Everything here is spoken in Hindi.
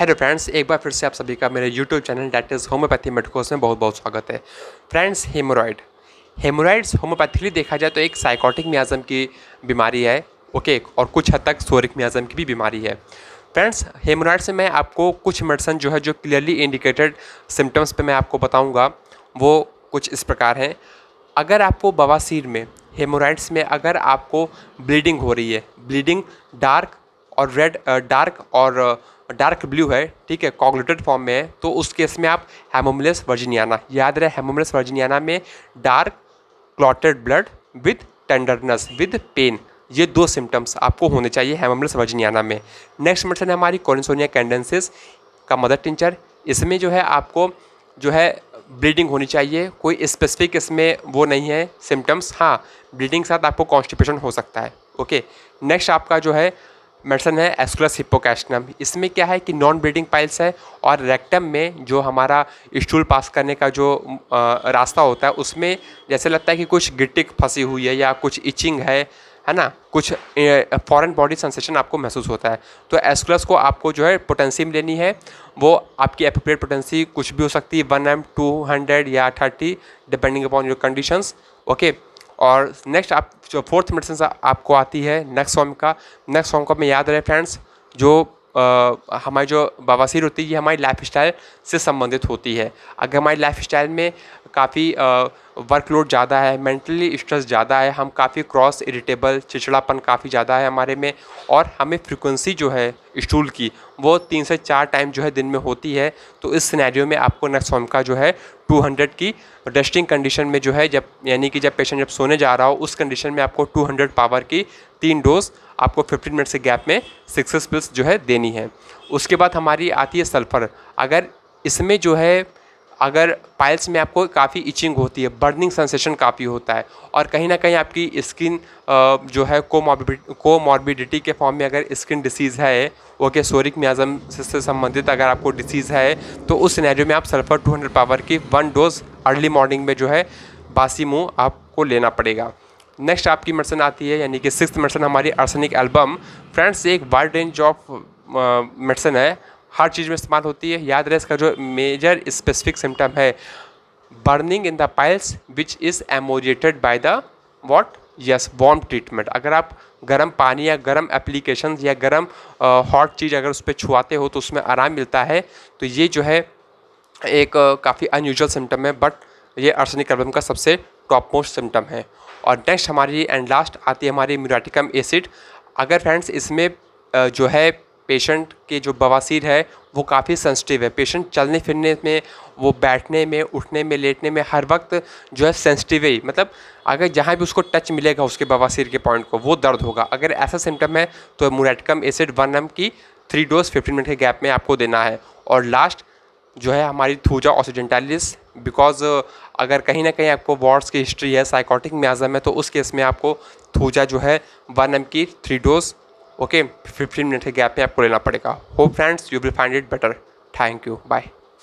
हेलो फ्रेंड्स एक बार फिर से आप सभी का मेरे YouTube channel that is homeopathy medicos में बहुत बहुत स्वागत है फ्रेंड्स हेमोराइड हेमोराइड्स होम्योपैथिकली देखा जाए तो एक साइकोटिक म्याज़म की बीमारी है ओके और कुछ हद तक सोरिक म्याज़म की भी बीमारी है फ्रेंड्स हेमोराइड से मैं आपको कुछ मेडिसन जो है जो क्लियरली इंडिकेटेड सिम्टम्स पर मैं आपको बताऊँगा वो कुछ इस प्रकार हैं अगर आपको बवासीर में हेमोराइड्स में अगर आपको ब्लीडिंग हो रही है ब्लीडिंग डार्क और रेड डार्क और डार्क ब्लू है ठीक है कॉगलेटेड फॉर्म में है तो उस केस में आप हेमोमिलस वर्जिनियाना याद रहे हेमोमिलस वर्जिनियाना में dark clotted blood with tenderness with pain ये दो सिम्टम्स आपको होने चाहिए हेमोमिलस वर्जिनियाना में नेक्स्ट मेडिसन है हमारी कॉरिसोनिया कैंडेंसिस का मदर टिंचर इसमें जो है आपको जो है ब्लीडिंग होनी चाहिए कोई स्पेसिफिक इसमें वो नहीं है सिम्टम्स हाँ ब्लीडिंग के साथ आपको कॉन्स्टिपेशन हो सकता है ओके नेक्स्ट आपका जो है मेडिसन है एस्कुलस हिप्पोकैस्टनम इसमें क्या है कि नॉन ब्लीडिंग पाइल्स है और रेक्टम में जो हमारा स्टूल पास करने का जो आ, रास्ता होता है उसमें जैसे लगता है कि कुछ गिट्टिक फंसी हुई है या कुछ इचिंग है है ना कुछ फॉरेन बॉडी सेंसेशन आपको महसूस होता है तो एस्कुलस को आपको जो है पोटेंशियम लेनी है वो आपकी एप्रोप्रिएट पोटेंसी कुछ भी हो सकती है वन एम टू हंड्रेड या thirty depending upon your conditions okay और नेक्स्ट आप जो फोर्थ मेडिसिन आपको आती है नेक्स्ट फॉर्म का नेक्स्ट फॉर्म का मैं याद रहे फ्रेंड्स जो हमारी जो बवासीर होती है ये हमारी लाइफ स्टाइल से संबंधित होती है अगर हमारी लाइफ स्टाइल में काफ़ी वर्कलोड ज़्यादा है मेंटली स्ट्रेस ज़्यादा है हम काफ़ी क्रॉस इरिटेबल चिचड़ापन काफ़ी ज़्यादा है हमारे में और हमें फ्रिक्वेंसी जो है स्टूल की वो तीन से चार टाइम जो है दिन में होती है तो इस सिनेरियो में आपको नेक्सॉम का जो है 200 की रेस्टिंग कंडीशन में जो है जब यानी कि जब पेशेंट जब सोने जा रहा हो उस कंडीशन में आपको 200 पावर की तीन डोज आपको 15 मिनट से गैप में सिक्सेस पिल्स जो है देनी है उसके बाद हमारी आती है सल्फ़र अगर इसमें जो है अगर पाइल्स में आपको काफ़ी इचिंग होती है बर्निंग सेंसेशन काफ़ी होता है और कहीं ना कहीं आपकी स्किन जो है कोमॉर्बिड मॉर्बिडिटी के फॉर्म में अगर स्किन डिसीज़ है ओके सोरिक म्याजम से संबंधित अगर आपको डिसीज़ है तो उस सिनेरियो में आप सल्फ़र 200 पावर की वन डोज अर्ली मॉर्निंग में जो है बासी मुँह आपको लेना पड़ेगा नेक्स्ट आपकी मेडिसन आती है यानी कि सिक्स मेडिसन हमारी आर्सनिक एल्बम फ्रेंड्स एक वाइड रेंज ऑफ मेडिसन है हर चीज़ में इस्तेमाल होती है याद रहे इसका जो मेजर स्पेसिफिक सिम्टम है burning in the piles which is ameliorated by the what yes warm treatment अगर आप गर्म पानी या गर्म एप्लीकेशन या गर्म हॉट चीज़ अगर उस पर छुआते हो तो उसमें आराम मिलता है तो ये जो है एक काफ़ी अनयूजल सिम्टम है बट ये आर्सनिक एल्बम का सबसे टॉप मोस्ट सिम्टम है और नेक्स्ट हमारी एंड लास्ट आती है हमारी म्यूराटिकम एसिड अगर फ्रेंड्स इसमें जो है पेशेंट के जो बवासीर है वो काफ़ी सेंसिटिव है पेशेंट चलने फिरने में वो बैठने में उठने में लेटने में हर वक्त जो है सेंसिटिव है मतलब अगर जहाँ भी उसको टच मिलेगा उसके बवासीर के पॉइंट को वो दर्द होगा अगर ऐसा सिम्टम है तो मोरेटिकम एसिड वन एम की थ्री डोज फिफ्टीन मिनट के गैप में आपको देना है और लास्ट जो है हमारी थूजा ऑक्सीडेंटालिस बिकॉज uh, अगर कहीं ना कहीं आपको वार्ड्स की हिस्ट्री है साइकोटिक म्याजम है तो उस केस में आपको थूजा जो है वन एम की three dose okay fifteen minute के गैप में आपको लेना पड़ेगा hope friends you will find it better thank you bye